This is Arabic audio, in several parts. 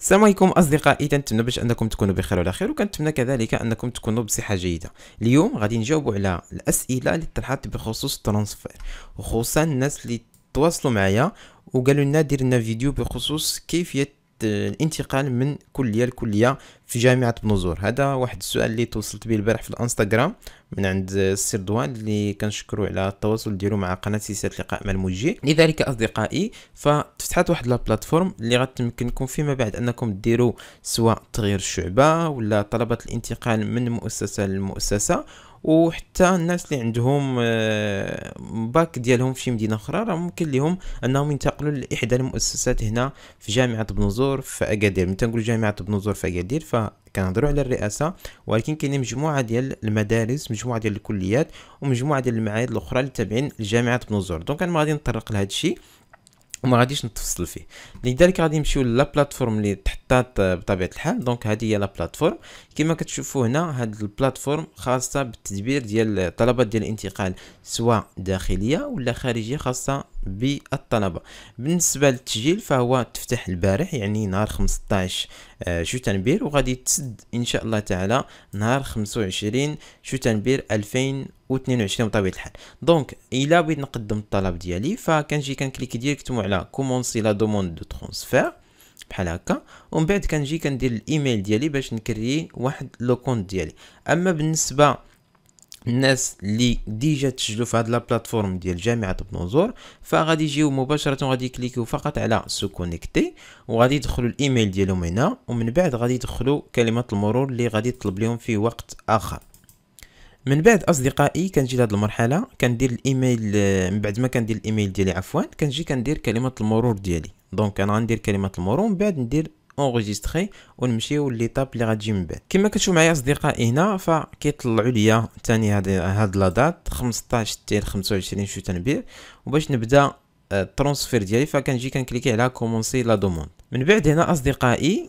السلام عليكم اصدقائي كنتمنى باش انكم تكونوا بخير وعلى خير وكنتمنى كذلك انكم تكونوا بصحه جيده اليوم غادي نجاوبوا على الاسئله اللي طرحت بخصوص الترانسفير وخصوصا الناس اللي تواصلوا معايا وقالوا لنا دير لنا فيديو بخصوص كيفيه الانتقال من كليه لكليه في جامعه بنزور هذا واحد السؤال اللي توصلت به البارح في الانستغرام من عند السير دوان اللي كنشكرو على التواصل ديالو مع قناه سلسله لقاء مع الموجي لذلك اصدقائي ففتحت واحد لابلاتفورم اللي غتمكنكم فيما بعد انكم ديروا سواء تغيير الشعبه ولا طلبات الانتقال من مؤسسه لمؤسسه وحتى الناس اللي عندهم آه، باك ديالهم في شي مدينه اخرى راه ممكن لهم انهم ينتقلوا لاحدى المؤسسات هنا في جامعه بنزور في اكادير من تنقول جامعه بنزور في اكادير فكنهضروا على الرئاسه ولكن كاينين مجموعه ديال المدارس مجموعه ديال الكليات ومجموعه ديال المعاهد الاخرى اللي تابعين لجامعه بنزور دونك انا ما غادي نطرق لهذا الشيء وما غاديش نتفصل فيه لذلك غادي نمشيو لا بلاتفورم اللي تحطات آه، بطبيعه الحال دونك هذه هي لا بلاتفورم كما كتشوفوا هنا هاد البلاتفورم خاصه بالتدبير ديال طلبات ديال الانتقال سواء داخليه ولا خارجيه خاصه بالطلبة بالنسبة للتسجيل فهو تفتح البارح يعني نهار 15 آه، شو وغادي تسد ان شاء الله تعالى نهار 25 شو 2022 بطبيعه الحال دونك الا بغيت نقدم الطلب ديالي فكنجي كنكليكي ديريكتومون على كومونسي لا دوموند دو ترونسفير بحال هكا ومن بعد كنجي كندير الايميل ديالي باش نكري واحد لو كونت ديالي اما بالنسبه الناس اللي ديجا تسجلوا في هاد لا بلاتفورم ديال جامعه بنزور فغادي يجيو مباشره غادي يكليكيو فقط على سو كونيكتي وغادي يدخلوا الايميل ديالهم هنا ومن بعد غادي يدخلوا كلمه المرور اللي غادي تطلب لهم في وقت اخر من بعد اصدقائي كنجي لهاد المرحله كندير الايميل آه، من بعد ما كندير الايميل ديالي عفوا كنجي كندير كلمه المرور ديالي دونك انا غندير كلمه المرور ومن بعد ندير اونغيستري ونمشيو ليطاب اللي غتجي من بعد كما كتشوفوا معايا اصدقائي هنا فكيطلعوا ليا ثاني هاد هاد لا دات 15 حتى 25 شو تنبيع وباش نبدا الترونسفير ديالي فكنجي كنكليكي على كومونسي لا دوموند من بعد هنا اصدقائي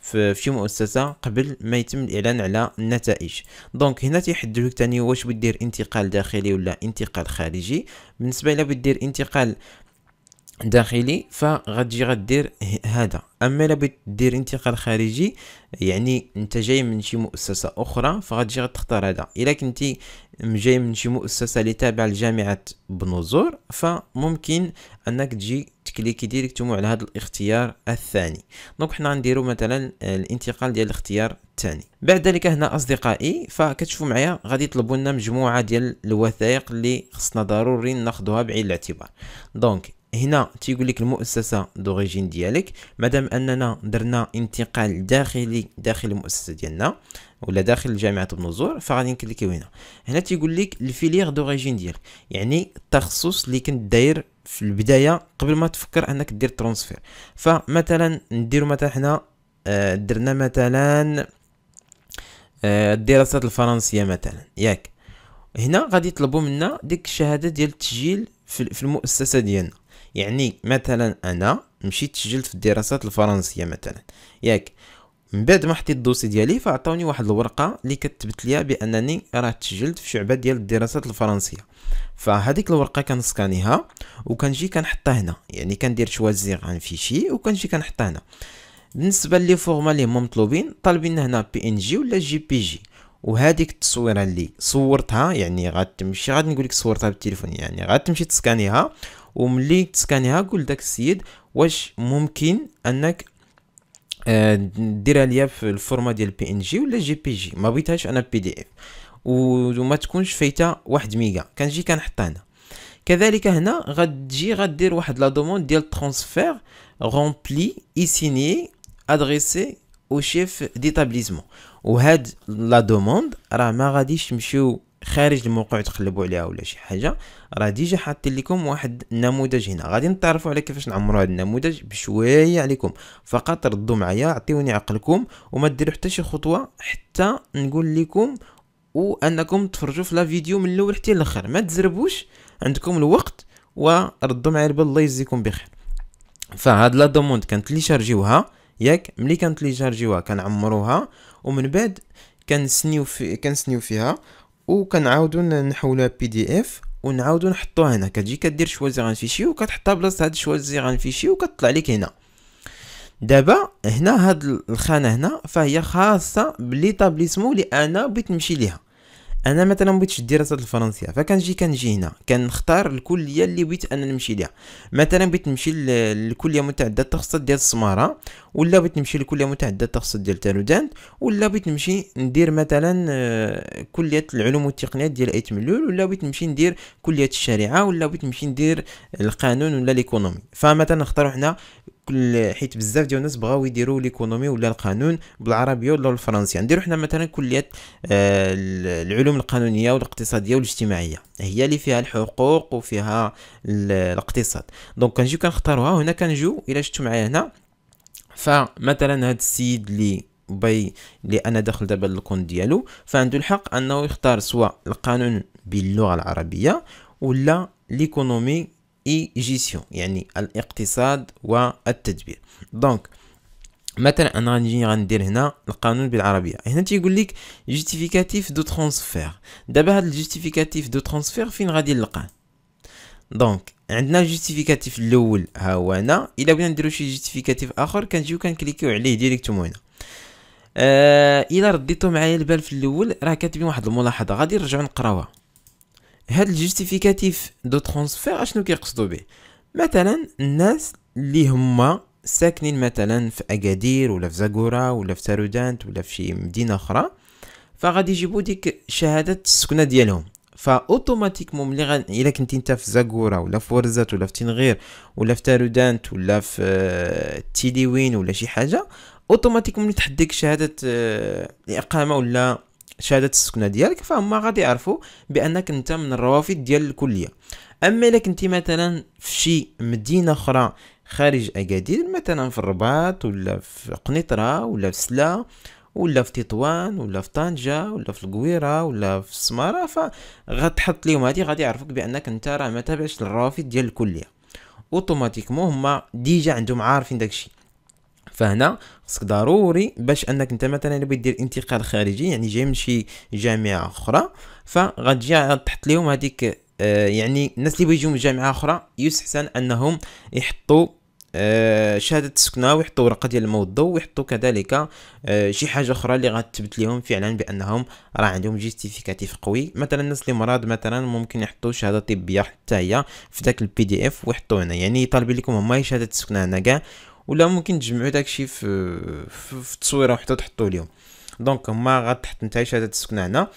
في شي مؤسسه قبل ما يتم الاعلان على النتائج دونك هنا تيحدد لك ثاني واش بدير انتقال داخلي ولا انتقال خارجي بالنسبه الى بدير انتقال داخلي فغتجي غدير هذا اما الا بغيت دير انتقال خارجي يعني انت جاي من شي مؤسسه اخرى فغتجي غتختار هذا الا كنتي جاي من شي مؤسسه اللي تابعه لجامعه بنزور فممكن انك تجي تكليكي ديريكتوم على هذا الاختيار الثاني دونك حنا غنديرو مثلا آه، الانتقال ديال الاختيار الثاني بعد ذلك هنا اصدقائي فكتشوفوا معايا غادي يطلبوا لنا مجموعه ديال الوثائق اللي خصنا ضروري ناخذوها بعين الاعتبار دونك هنا تيقول لك المؤسسه دوريجين ديالك مادام اننا درنا انتقال داخلي داخل المؤسسه ديالنا ولا داخل جامعه ابن زور فغادي نكليكيو هنا هنا تيقول لك الفيليغ دوريجين ديالك يعني التخصص اللي كنت داير في البدايه قبل ما تفكر انك دير ترونسفير فمثلا نديرو مثلا حنا آه، درنا مثلا آه، الدراسات الفرنسيه مثلا ياك هنا غادي يطلبوا منا ديك الشهاده ديال التسجيل في المؤسسه ديالنا يعني مثلا انا مشيت تسجلت في الدراسات الفرنسيه مثلا ياك من بعد ما حطيت الدوسي ديالي فعطاوني واحد الورقه اللي كتثبت ليا بانني راه تسجلت في شعبه ديال الدراسات الفرنسيه فهذيك الورقه كنسكانيها وكنجي كنحطها هنا يعني كندير شوازيغ عن فيشي وكنجي كنحطها هنا بالنسبه لي فورما اللي هما مطلوبين طالبين هنا بي ان جي ولا جي بي جي وهذيك التصويره اللي صورتها يعني غتمشي غادي نقول لك صورتها بالتليفون يعني غتمشي تسكانيها وملي تسكانيها قول داك السيد واش ممكن انك آه، ديرها ليا في الفورما ديال بي ان جي ولا جي بي جي ما بغيتهاش انا بي دي اف وما تكونش فايته واحد ميجا كنجي كنحطها هنا كذلك هنا غتجي غدير واحد لا دوموند ديال ترانسفير رومبلي اي سيني ادريسي او شيف ديتابليزمون وهاد لا دوموند راه ما غاديش تمشيو خارج الموقع تقلبوا عليها ولا شي حاجه راه ديجا حاطين لكم واحد النموذج هنا غادي نتعرفوا على كيفاش نعمروا هذا النموذج بشويه عليكم فقط ردوا معايا عطيوني عقلكم وما ديروا حتى شي خطوه حتى نقول لكم وانكم تفرجوا في لا فيديو من الاول حتى الاخر ما تزربوش عندكم الوقت وردوا معايا الله يجزيكم بخير فهاد لا دوموند كانت لي شارجيوها ياك ملي كانت لي جارجيوها كنعمروها ومن بعد كنسنيو في كنسنيو فيها وكنعاودو نحولوها بي دي اف ونعاودو نحطوها هنا كتجي كدير شوازي ان فيشي وكتحطها بلاصه هاد شوازي ان فيشي وكتطلع لك هنا دابا هنا هاد الخانه هنا فهي خاصه بليطابليسمون اللي انا بغيت نمشي ليها انا مثلا بغيت الدراسه الفرنسيه فكنجي كنجي هنا كنختار الكليه اللي بغيت انا نمشي ليها مثلا بغيت نمشي للكليه متعدده التخصص ديال السماره ولا بغيت نمشي لكليه متعدده التخصص ديال تالودان ولا بغيت نمشي ندير مثلا آه، كليه العلوم والتقنيات ديال ايت ملول ولا بغيت نمشي ندير كليه الشريعه ولا بغيت نمشي ندير القانون ولا ليكونومي فمثلا نختاروا حنا كل حيت بزاف ديال الناس بغاو يديروا ليكونومي ولا القانون بالعربيه ولا الفرنسيه نديرو حنا مثلا كليه آه، العلوم القانونيه والاقتصاديه والاجتماعيه هي اللي فيها الحقوق وفيها الاقتصاد دونك كنجيو كنختاروها هنا كنجيو الى شفتوا معايا هنا فمثلا هاد السيد اللي باي اللي انا داخل دابا الكون ديالو فعنده الحق انه يختار سواء القانون باللغه العربيه ولا ليكونومي اي جيسيون يعني الاقتصاد والتدبير دونك مثلا انا غنجي غندير هنا القانون بالعربيه هنا تيقول لك جيستيفيكاتيف دو ترانسفير دابا هاد الجيستيفيكاتيف دو ترانسفير فين غادي نلقاه دونك عندنا الجيستيفيكاتيف الاول ها هو هنا الا بغينا نديرو شي جيستيفيكاتيف اخر كنجيو كنكليكيو عليه ديريكتوم هنا آه الا رديتو معايا البال في الاول راه كاتبين واحد الملاحظه غادي نرجعو نقراوها هاد الجيستيفيكاتيف دو ترانسفير اشنو كيقصدوا به مثلا الناس اللي هما ساكنين مثلا في اكادير ولا في زاكورا ولا في تارودانت ولا في شي مدينه اخرى فغادي يجيبوا ديك شهاده السكنه ديالهم فاوتوماتيكمون ملي غن... الا كنتي انت في زاكورا ولا في ورزات ولا في تنغير ولا في تارودانت ولا في تيليوين ولا شي حاجه اوتوماتيكمون تحط ديك شهاده آه، الاقامه ولا شهاده السكنه ديالك فهم غادي يعرفوا بانك انت من الروافد ديال الكليه اما الا كنتي مثلا في شي مدينه اخرى خارج اكادير مثلا في الرباط ولا في قنيطره ولا في سلا ولا في تطوان ولا في طنجه ولا في القويره ولا في السماره فغتحط ليهم هادي غادي يعرفوك بانك انت راه ما تابعش للروافد ديال الكليه اوتوماتيكمون هما ديجا عندهم عارفين داكشي فهنا خصك ضروري باش انك انت مثلا بغيت دير انتقال خارجي يعني جاي من شي جامعه اخرى فغتجي تحط لهم هذيك آه، يعني الناس اللي بيجيو من جامعه اخرى يستحسن انهم يحطوا آه شهاده السكنه ويحطوا ورقه ديال الموضوع ويحطوا كذلك آه شي حاجه اخرى اللي غتثبت لهم فعلا بانهم راه عندهم جيستيفيكاتيف قوي مثلا الناس اللي مراد مثلا ممكن يحطوا شهاده طبيه حتى هي في داك البي دي اف ويحطوا هنا يعني طالبين لكم هما شهاده السكنه هنا كاع ولا ممكن تجمعوا داكشي في في التصويره وحده تحطوا ليهم دونك هما غتحط نتايا شهاده السكنه هنا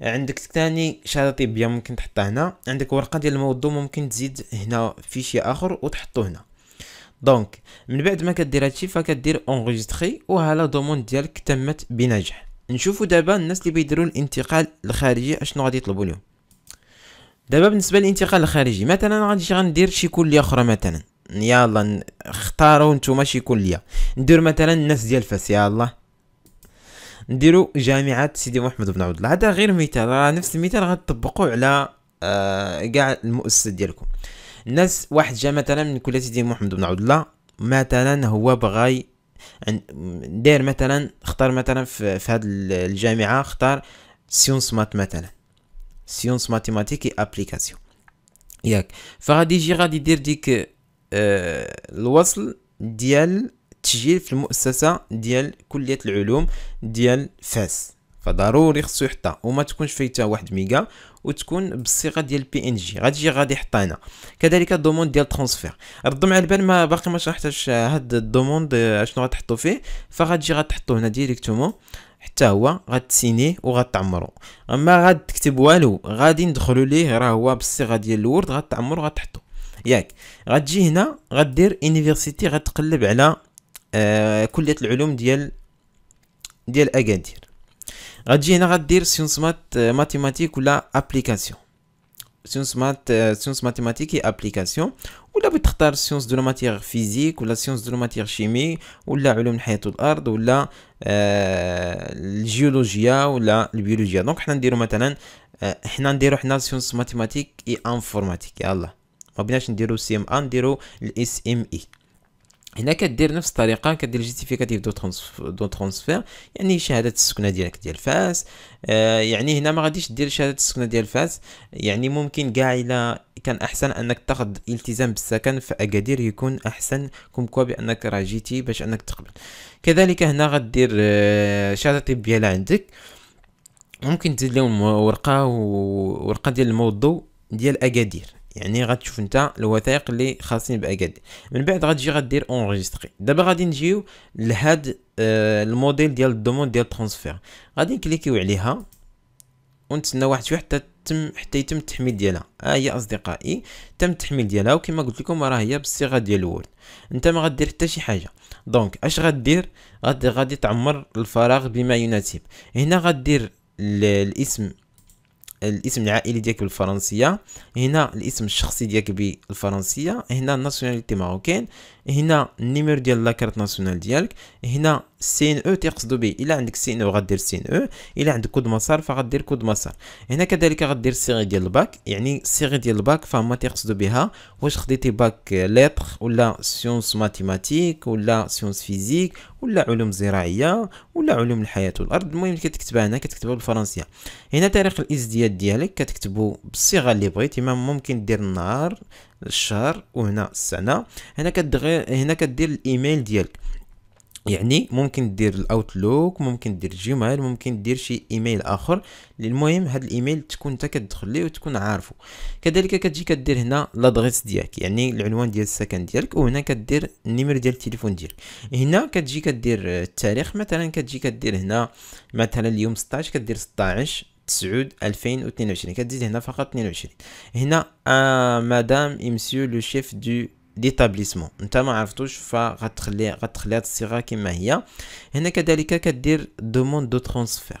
عندك ثاني شهاده طبيه ممكن تحطها هنا عندك ورقه ديال الموضوع ممكن تزيد هنا فيشي اخر وتحطو هنا دونك من بعد ما كدير هادشي فكدير اونغيستري وهلا دوموند ديالك تمت بنجاح نشوفوا دابا الناس اللي بيديروا الانتقال الخارجي اشنو غادي يطلبوا لهم دابا بالنسبه للانتقال الخارجي مثلا غادي غندير شي كليه اخرى مثلا يلا اختاروا نتوما شي كليه ندير مثلا الناس ديال فاس يلا نديروا جامعه سيدي محمد بن عبد الله هذا غير مثال راه نفس المثال غتطبقوا على آه، كاع آه المؤسسات ديالكم الناس واحد جا مثلا من كليه سيدي محمد بن عبد الله مثلا هو بغى داير مثلا اختار مثلا في, في هذه الجامعه اختار سيونس مات مثلا سيونس ماتيماتيكي ابليكاسيون ياك فغادي يجي غادي يدير ديك آه، الوصل ديال التسجيل في المؤسسه ديال كليه العلوم ديال فاس فضروري خصو يحطها وما تكونش فايته واحد ميجا وتكون بالصيغه ديال بي ان جي غتجي غادي يحطها كذلك الدوموند ديال ترانسفير ردوا مع البال ما باقي ما شرحتش هاد الدوموند اشنو آه، غتحطوا فيه فغتجي غتحطو هنا ديريكتومون حتى هو غتسينيه وغتعمرو اما غتكتب والو غادي ندخلو ليه راه هو بالصيغه ديال الورد غتعمرو غتحطو ياك غتجي هنا غدير يونيفرسيتي غتقلب على آه، كليه العلوم ديال ديال اكادير غتجي هنا غدير سيونس مات ماتيماتيك ولا ابليكاسيون سيونس مات سيونس اي ابليكاسيون ولا بتختار سيونس دو ماتيغ فيزيك ولا سيونس دو ماتيغ شيمي ولا علوم الحياه والارض ولا آه، الجيولوجيا ولا البيولوجيا دونك حنا نديرو مثلا آه، حنا نديرو حنا سيونس ماتيماتيك اي انفورماتيك يلاه ما بغيناش نديرو سي ام ا نديرو الاس ام اي e. هنا كدير نفس الطريقه كدير جيستيفيكاتيف دو ترانسف دو ترانسفير يعني شهاده السكنه ديالك ديال فاس آه، يعني هنا ما غاديش دير شهاده السكنه ديال فاس يعني ممكن كاع الا كان احسن انك تاخذ التزام بالسكن في اكادير يكون احسن كوم كوا بانك راه جيتي باش انك تقبل كذلك هنا غدير آه شهاده طبيه عندك ممكن تزيد لهم ورقه ورقه ديال الموضوع ديال اكادير يعني غتشوف انت الوثائق اللي خاصين باكادير من بعد غتجي غدير اونريجستري دابا غادي نجيو لهاد آه الموديل ديال الدوموند ديال الترانسفير غادي نكليكيو عليها ونتسنى واحد شويه حتى تم حتى يتم التحميل ديالها ها آه هي اصدقائي تم التحميل ديالها وكما قلت لكم راه هي بالصيغه ديال الوورد انت ما غدير حتى شي حاجه دونك اش غدير غادي غادي تعمر الفراغ بما يناسب هنا غدير الاسم الاسم العائلي ديالك بالفرنسيه هنا الاسم الشخصي ديالك بالفرنسيه هنا الناسيوناليتي ماروكين هنا النيمور ديال لاكارت ناسيونال ديالك هنا ان او e تيقصدو به الا عندك سين او e غدير سين او e، الا عندك كود مسار فغدير كود مسار هنا كذلك غدير السيغي ديال الباك يعني السيغي ديال الباك فهما تيقصدو بها واش خديتي باك ليتر ولا سيونس ماتيماتيك ولا سيونس فيزيك ولا علوم زراعيه ولا علوم الحياه والارض المهم اللي كتكتبها هنا كتكتبها بالفرنسيه هنا تاريخ الازدياد ديالك كتكتبو بالصيغه اللي بغيتي ممكن دير النهار الشهر وهنا السنه هنا كدغي هنا كدير الايميل ديالك يعني ممكن دير الاوتلوك ممكن دير جيميل ممكن دير شي ايميل اخر المهم هاد الايميل تكون انت كتدخل ليه وتكون عارفه كذلك كتجي كدير هنا لادريس ديالك يعني العنوان ديال السكن ديالك وهنا كدير النمر ديال التليفون ديالك هنا كتجي كدير التاريخ مثلا كتجي كدير هنا مثلا اليوم 16 كدير 16 تسعود 2022 كتزيد هنا فقط 22 هنا آه مدام امسيو لو شيف دو ديتابليسمون نتا ما عرفتوش فغتخليها هاد الصيغه كما هي هنا كذلك كدير دوموند دو ترانسفير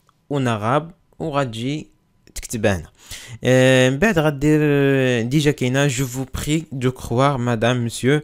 ou en arabe ou en tiktibane et euh, après avoir euh, dit je vous prie de croire madame monsieur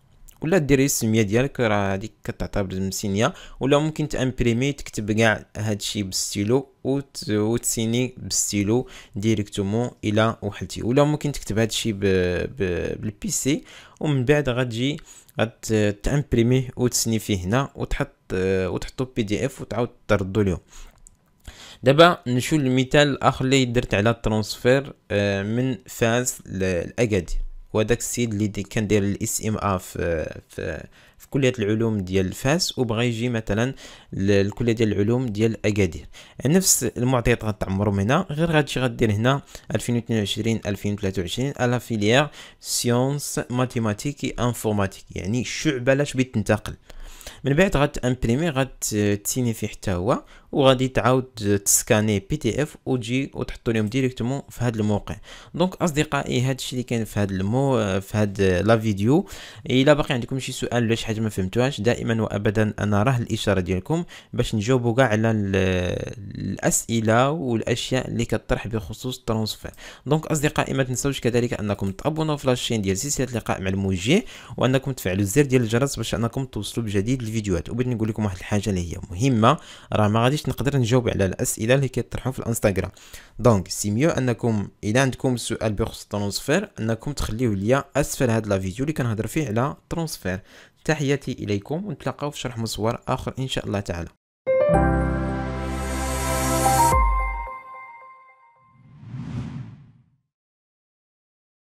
ولا ديري السميه ديالك راه هذيك كتعتبر مسينيه ولا ممكن تامبريمي تكتب كاع هادشي بالستيلو وتسيني بالستيلو ديريكتومون الى وحلتي ولا ممكن تكتب هادشي بالبيسي ومن بعد غتجي و وتسني فيه هنا وتحط وتحطو بي دي اف وتعاود تردو ليهم دابا نشوف المثال الاخر اللي درت على الترونسفير آه، من فاس لاكادير وداك السيد اللي دي كان داير الاس ام ا في في في كليه العلوم ديال فاس وبغى يجي مثلا للكليه ديال العلوم ديال اكادير نفس المعطيات غتعمرهم هنا غير غادشي غدير هنا 2022 2023 على فيليير سيونس ماتيماتيكي انفورماتيك يعني الشعبه لاش بتنتقل من بعد غتامبريمي تسيني فيه حتى هو وغادي تعاود تسكاني بي تي اف وتجي وتحطو لهم ديريكتومون في هذا الموقع دونك اصدقائي هذا الشيء اللي كان في هذا المو في هذا لا فيديو الا باقي عندكم شي سؤال ولا شي حاجه ما فهمتوهاش دائما وابدا انا راه الاشاره ديالكم باش نجاوبوا كاع على الاسئله والاشياء اللي كطرح بخصوص الترونسفير دونك اصدقائي ما تنساوش كذلك انكم تابوناو في لاشين ديال سلسله لقاء مع الموجه وانكم تفعلوا الزر ديال الجرس باش انكم توصلوا بجديد نزيد الفيديوهات وبغيت نقول لكم واحد الحاجه اللي هي مهمه راه ما غاديش نقدر نجاوب على الاسئله اللي كيطرحوا في الانستغرام دونك سي ميو انكم الى عندكم سؤال بخصوص الترونسفير انكم تخليوه ليا اسفل هاد لا فيديو اللي كنهضر فيه على الترونسفير تحياتي اليكم ونتلاقاو في شرح مصور اخر ان شاء الله تعالى